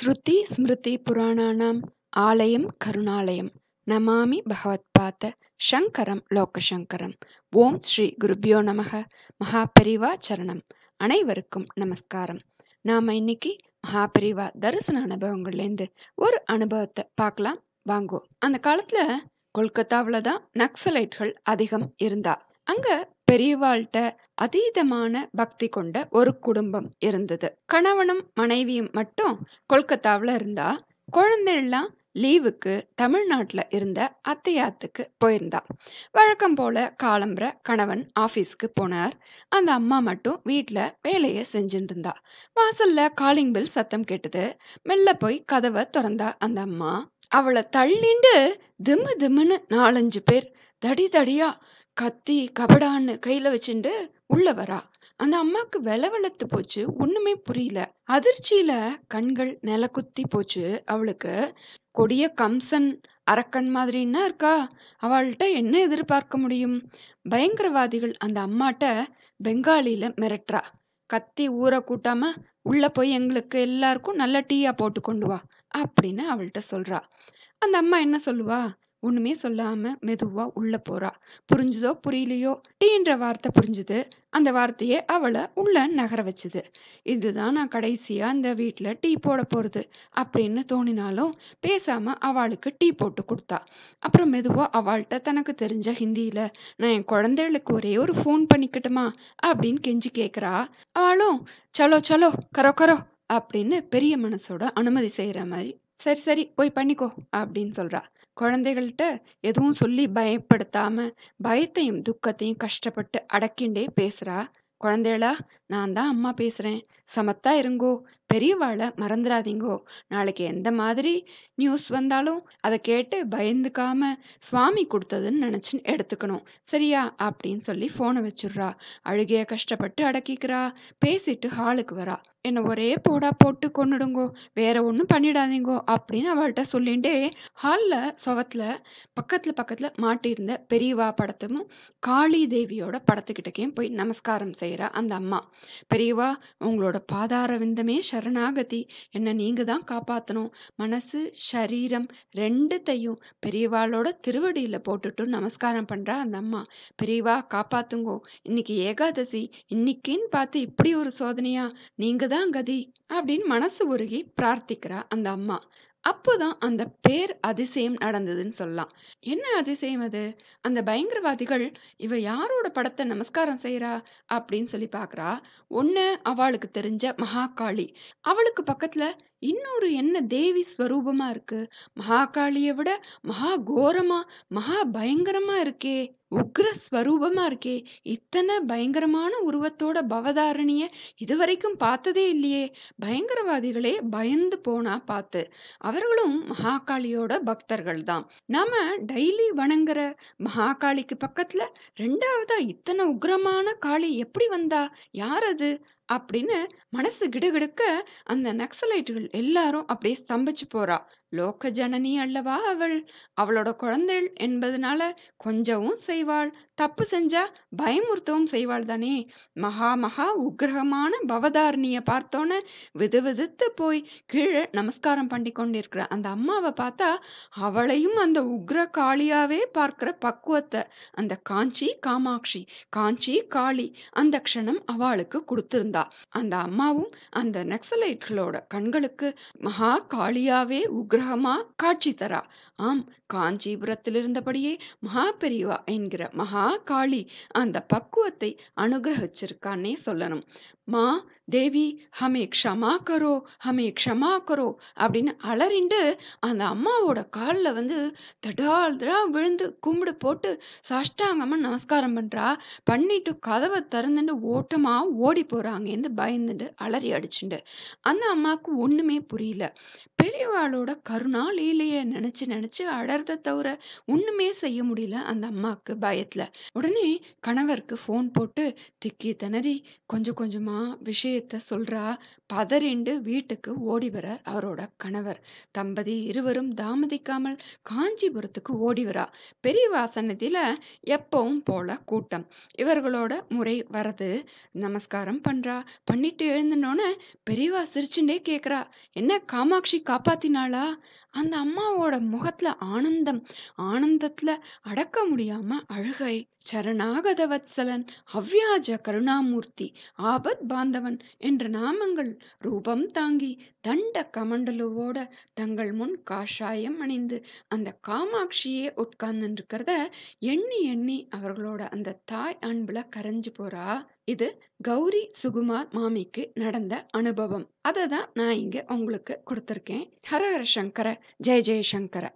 ஸ்ருதி ஸ்மிருதி புராணானாம் ஆலயம் கருணாலயம் நமாமி பகவத் பாத்த சங்கரம் லோகசங்கரம் ஓம் ஸ்ரீ குருபியோ நமக மகாபெரிவா சரணம் அனைவருக்கும் நமஸ்காரம் நாம் இன்னைக்கு மகாபெரிவா தரிசன அனுபவங்கள்லேருந்து ஒரு அனுபவத்தை பார்க்கலாம் வாங்குவோம் அந்த காலத்தில் கொல்கத்தாவில் தான் நக்சலைட்கள் அதிகம் இருந்தா அங்கே பெரியவாள்கிட்ட அதீதமான பக்தி கொண்ட ஒரு குடும்பம் இருந்தது கணவனும் மனைவியும் மட்டும் கொல்கத்தாவில் இருந்தா குழந்தையெல்லாம் லீவுக்கு தமிழ்நாட்டில் இருந்த அத்தையாத்துக்கு போயிருந்தா வழக்கம் போல காலம்புற கணவன் ஆஃபீஸ்க்கு போனார் அந்த அம்மா மட்டும் வீட்டில் வேலையை செஞ்சுட்டு இருந்தா வாசலில் காலிங் பில் சத்தம் கேட்டது மெல்ல போய் கதவை திறந்தா அந்த அம்மா அவளை தள்ளிண்டு திமு திம்முன்னு நாலஞ்சு பேர் தடி தடியா கத்தி கபடான்னு கையில வச்சுண்டு உள்ள வரா அந்த அம்மாக்கு வெலவெலத்து போச்சு ஒண்ணுமே புரியல அதிர்ச்சியில கண்கள் நில குத்தி போச்சு அவளுக்கு கொடிய கம்சன் அரக்கன் மாதிரின்னா இருக்கா அவள்கிட்ட என்ன எதிர்பார்க்க முடியும் பயங்கரவாதிகள் அந்த அம்மாட்ட பெங்காலியில மிரட்டுறா கத்தி ஊற கூட்டாம உள்ள போய் எங்களுக்கு எல்லாருக்கும் நல்ல டீயா போட்டு கொண்டு வா அப்படின்னு அவள்கிட்ட சொல்றா அந்த அம்மா என்ன சொல்லுவா ஒண்ணுமே சொல்லாம மெதுவா உள்ள போறா புரிஞ்சுதோ புரியலையோ டீன்ற வார்த்தை புரிஞ்சுது அந்த வார்த்தையே அவளை உள்ள நகர வச்சுது இதுதான் நான் கடைசியா அந்த வீட்டில் டீ போட போறது அப்படின்னு தோணினாலும் பேசாம அவளுக்கு டீ போட்டு கொடுத்தா அப்புறம் மெதுவா அவள்கிட்ட தனக்கு தெரிஞ்ச ஹிந்தியில நான் என் குழந்தைகளுக்கு ஒரே ஒரு ஃபோன் பண்ணிக்கட்டுமா அப்படின்னு கெஞ்சி கேட்குறா அவளும் சலோ சலோ கரோ கரோ அப்படின்னு பெரிய மனசோட அனுமதி செய்யற மாதிரி சரி சரி போய் பண்ணிக்கோ அப்படின்னு சொல்றா குழந்தைகள்கிட்ட எதுவும் சொல்லி பயப்படுத்தாம பயத்தையும் துக்கத்தையும் கஷ்டப்பட்டு அடக்கிண்டே பேசுறா குழந்தைகளா நான் தான் அம்மா பேசுறேன் சமத்தா இருங்கோ பெரியவாளை மறந்துடாதீங்கோ நாளைக்கு எந்த மாதிரி நியூஸ் வந்தாலும் அதை கேட்டு பயந்துக்காம சுவாமி கொடுத்ததுன்னு நினச்சி எடுத்துக்கணும் சரியா அப்படின்னு சொல்லி ஃபோனை வச்சுடுறா அழுகைய கஷ்டப்பட்டு அடக்கிக்கிறா பேசிட்டு ஹாலுக்கு வரா என்னை ஒரே போடா போட்டு கொண்டுடுங்கோ வேற ஒன்றும் பண்ணிடாதீங்கோ அப்படின்னு அவள்கிட்ட சொல்லிகிட்டே ஹாலில் சுவத்தில் பக்கத்தில் பக்கத்தில் மாட்டியிருந்த பெரியவா படத்தும் காளி தேவியோட படத்துக்கிட்டக்கையும் போய் நமஸ்காரம் செய்கிறா அந்த அம்மா பெரியவா உங்களோட பாதார விந்தமே சரணாகதி என்னை நீங்க தான் காப்பாற்றணும் மனசு சரீரம் ரெண்டுத்தையும் பெரியவாளோட திருவடியில போட்டுட்டு நமஸ்காரம் பண்றா அந்த அம்மா பெரியவா காப்பாத்துங்கோ இன்னைக்கு ஏகாதசி இன்னைக்குன்னு பார்த்து இப்படி ஒரு சோதனையா நீங்க தான் கதி அப்படின்னு மனசு உருகி பிரார்த்திக்கிறா அந்த அம்மா அப்போதான் அந்த பேர் அதிசயம் நடந்ததுன்னு சொல்லலாம் என்ன அதிசயம் அது அந்த பயங்கரவாதிகள் இவ யாரோட படத்தை நமஸ்காரம் செய்யறா அப்படின்னு சொல்லி பாக்குறா ஒண்ணு அவளுக்கு தெரிஞ்ச மகாகாளி அவளுக்கு பக்கத்துல இன்னொரு என்ன தேவி ஸ்வரூபமா இருக்கு மகாகாளியை விட மகா கோரமா மகா பயங்கரமா இருக்கே உக்ர ஸ்வரூபமா இருக்கே இத்தனை பயங்கரமான உருவத்தோட பவதாரணிய இதுவரைக்கும் பார்த்ததே இல்லையே பயங்கரவாதிகளே பயந்து போனா பார்த்து அவர்களும் மகாகாளியோட பக்தர்கள் தான் நாம டெய்லி வணங்குற மகாகாளிக்கு பக்கத்துல ரெண்டாவதா இத்தனை உக்ரமான காளி எப்படி வந்தா யார் அது அப்படின்னு மனசு கிடுகிடுக்க அந்த நக்சலைட்டுகள் எல்லாரும் அப்படியே ஸ்தம்பிச்சு போறா லோக்க ஜனனி அல்லவா அவள் அவளோட குழந்தைகள் என்பதனால கொஞ்சவும் செய்வாள் தப்பு செஞ்சா பயமுறுத்தவும் செய்வாள் தானே மகா மகா உக்ரகமான பவதாரணிய பார்த்தோன்னே விது விதுத்து போய் கீழே நமஸ்காரம் பண்ணி கொண்டிருக்கிற அந்த அம்மாவை பார்த்தா அவளையும் அந்த உக்ர காளியாவே பார்க்கிற பக்குவத்தை அந்த காஞ்சி காமாட்சி காஞ்சி காளி அந்த க்ஷணம் அவளுக்கு கொடுத்திருந்தா இருந்தா அந்த அம்மாவும் அந்த நக்சலைட்களோட கண்களுக்கு மகா காளியாவே உக்ரகமா காட்சி தரா ஆம் காஞ்சிபுரத்தில் இருந்தபடியே மகா பெரியவா என்கிற மகா காளி அந்த பக்குவத்தை அனுகிரகிச்சிருக்கானே சொல்லணும் மா தேவி ஹமே க்ஷமா கரோ ஹமே க்ஷமா கரோ அப்படின்னு அலறிண்டு அந்த அம்மாவோட காலில் வந்து தடால் தடா விழுந்து கும்பிடு போட்டு சாஷ்டாங்கமாக நமஸ்காரம் பண்ணுறா பண்ணிட்டு கதவை திறந்துட்டு ஓட்டமாக ஓடி போகிறாங்க அங்கேருந்து பயந்துட்டு அலறி அடிச்சுண்டு அந்த அம்மாவுக்கு ஒன்றுமே புரியல பெரியவாளோட கருணா லீலையை நினச்சி நினச்சி அழறத தவிர ஒன்றுமே செய்ய முடியல அந்த அம்மாவுக்கு பயத்தில் உடனே கணவருக்கு ஃபோன் போட்டு திக்கி திணறி கொஞ்சம் கொஞ்சமாக விஷயத்த சொல்கிறா பதறிண்டு வீட்டுக்கு ஓடி வர அவரோட கணவர் தம்பதி இருவரும் தாமதிக்காமல் காஞ்சிபுரத்துக்கு ஓடி வரா பெரியவா சன்னதியில் எப்பவும் போல கூட்டம் இவர்களோட முறை வரது நமஸ்காரம் பண்ணுறா பண்ணிட்டு எழுந்தினோடனே பெரியவா சிரிச்சுட்டே கேட்குறா என்ன காமாட்சி காப்பாத்தினாளா அந்த அம்மாவோட முகத்துல ஆனந்தம் ஆனந்தத்துல அடக்க முடியாம அழுகை சரணாகத அவ்யாஜ கருணாமூர்த்தி ஆபத் பாந்தவன் என்ற நாமங்கள் ரூபம் தாங்கி தண்ட கமண்டலுவோட தங்கள் முன் காஷாயம் அணிந்து அந்த காமாட்சியே உட்கார்ந்து இருக்கிறத எண்ணி எண்ணி அவர்களோட அந்த தாய் அன்புல கரைஞ்சு போறா இது கௌரி சுகு குமார் மாமிக்கு நடந்த அனுபவம் அதை தான் நான் இங்கே உங்களுக்கு கொடுத்துருக்கேன் ஹரஹர சங்கர ஜெய ஜெயசங்கர